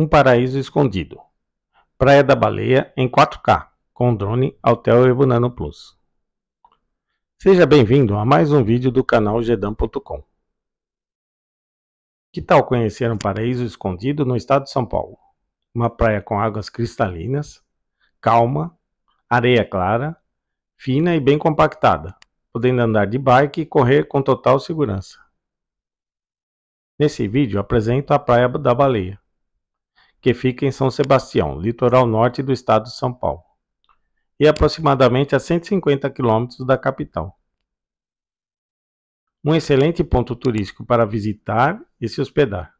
Um Paraíso Escondido. Praia da Baleia em 4K, com drone hotel Ebonano Plus. Seja bem-vindo a mais um vídeo do canal Gedam.com. Que tal conhecer um paraíso escondido no estado de São Paulo? Uma praia com águas cristalinas, calma, areia clara, fina e bem compactada, podendo andar de bike e correr com total segurança. Nesse vídeo apresento a Praia da Baleia, que fica em São Sebastião, litoral norte do estado de São Paulo, e aproximadamente a 150 quilômetros da capital. Um excelente ponto turístico para visitar e se hospedar.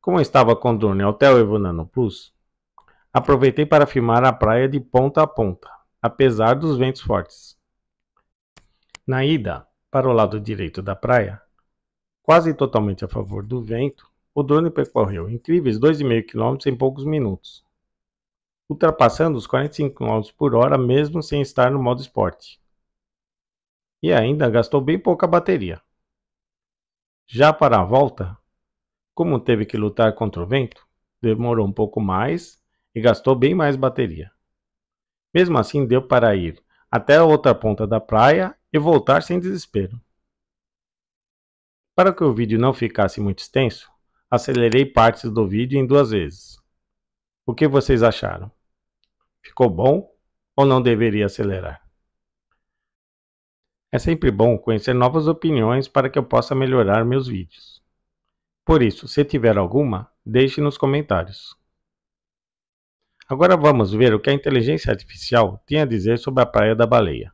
Como eu estava com no Hotel Evonano Plus, aproveitei para filmar a praia de ponta a ponta, apesar dos ventos fortes. Na ida para o lado direito da praia, quase totalmente a favor do vento, o drone percorreu incríveis 2,5 km em poucos minutos, ultrapassando os 45 km por hora mesmo sem estar no modo esporte. E ainda gastou bem pouca bateria. Já para a volta, como teve que lutar contra o vento, demorou um pouco mais e gastou bem mais bateria. Mesmo assim, deu para ir até a outra ponta da praia e voltar sem desespero. Para que o vídeo não ficasse muito extenso, acelerei partes do vídeo em duas vezes. O que vocês acharam? Ficou bom ou não deveria acelerar? É sempre bom conhecer novas opiniões para que eu possa melhorar meus vídeos. Por isso, se tiver alguma, deixe nos comentários. Agora vamos ver o que a inteligência artificial tem a dizer sobre a Praia da Baleia.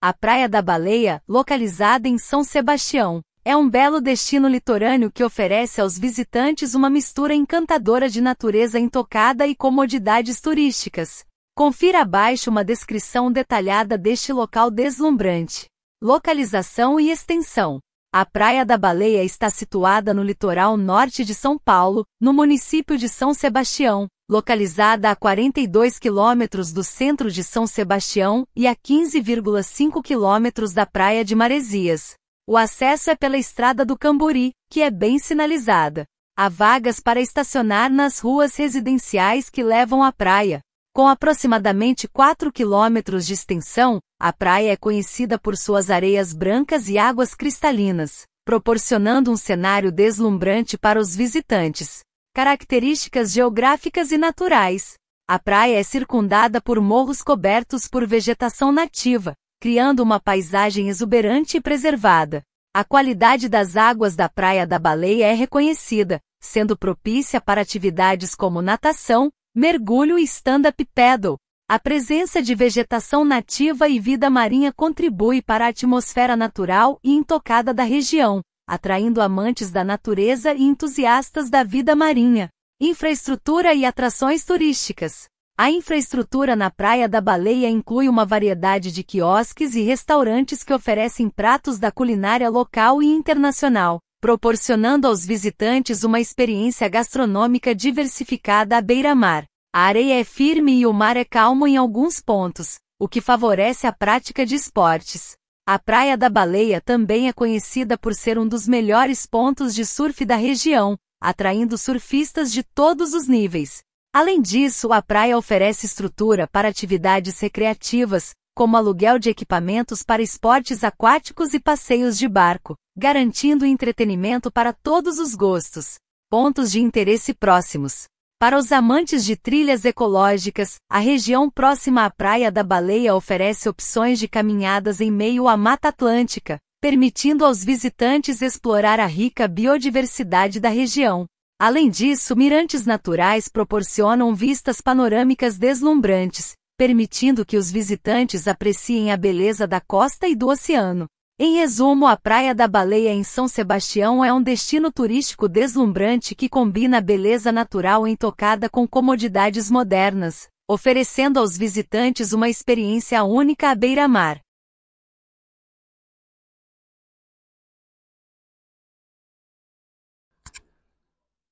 A Praia da Baleia, localizada em São Sebastião, é um belo destino litorâneo que oferece aos visitantes uma mistura encantadora de natureza intocada e comodidades turísticas. Confira abaixo uma descrição detalhada deste local deslumbrante. Localização e extensão. A Praia da Baleia está situada no litoral norte de São Paulo, no município de São Sebastião, localizada a 42 quilômetros do centro de São Sebastião e a 15,5 quilômetros da Praia de Maresias. O acesso é pela Estrada do Camburi, que é bem sinalizada. Há vagas para estacionar nas ruas residenciais que levam à praia. Com aproximadamente 4 quilômetros de extensão, a praia é conhecida por suas areias brancas e águas cristalinas, proporcionando um cenário deslumbrante para os visitantes. Características geográficas e naturais. A praia é circundada por morros cobertos por vegetação nativa, criando uma paisagem exuberante e preservada. A qualidade das águas da Praia da Baleia é reconhecida, sendo propícia para atividades como natação, mergulho e stand-up paddle. A presença de vegetação nativa e vida marinha contribui para a atmosfera natural e intocada da região atraindo amantes da natureza e entusiastas da vida marinha. Infraestrutura e atrações turísticas. A infraestrutura na Praia da Baleia inclui uma variedade de quiosques e restaurantes que oferecem pratos da culinária local e internacional, proporcionando aos visitantes uma experiência gastronômica diversificada à beira-mar. A areia é firme e o mar é calmo em alguns pontos, o que favorece a prática de esportes. A Praia da Baleia também é conhecida por ser um dos melhores pontos de surf da região, atraindo surfistas de todos os níveis. Além disso, a praia oferece estrutura para atividades recreativas, como aluguel de equipamentos para esportes aquáticos e passeios de barco, garantindo entretenimento para todos os gostos. Pontos de interesse próximos. Para os amantes de trilhas ecológicas, a região próxima à Praia da Baleia oferece opções de caminhadas em meio à Mata Atlântica, permitindo aos visitantes explorar a rica biodiversidade da região. Além disso, mirantes naturais proporcionam vistas panorâmicas deslumbrantes, permitindo que os visitantes apreciem a beleza da costa e do oceano. Em resumo, a Praia da Baleia em São Sebastião é um destino turístico deslumbrante que combina beleza natural intocada com comodidades modernas, oferecendo aos visitantes uma experiência única à beira-mar.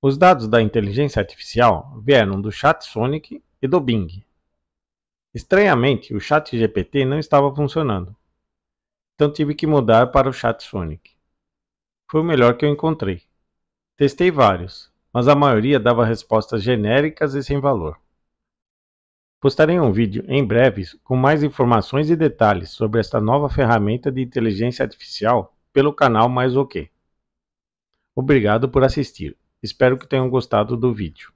Os dados da inteligência artificial vieram do Chat Sonic e do Bing. Estranhamente, o Chat GPT não estava funcionando então tive que mudar para o Chat Sonic. Foi o melhor que eu encontrei. Testei vários, mas a maioria dava respostas genéricas e sem valor. Postarei um vídeo em breve com mais informações e detalhes sobre esta nova ferramenta de inteligência artificial pelo canal Mais Que. Obrigado por assistir. Espero que tenham gostado do vídeo.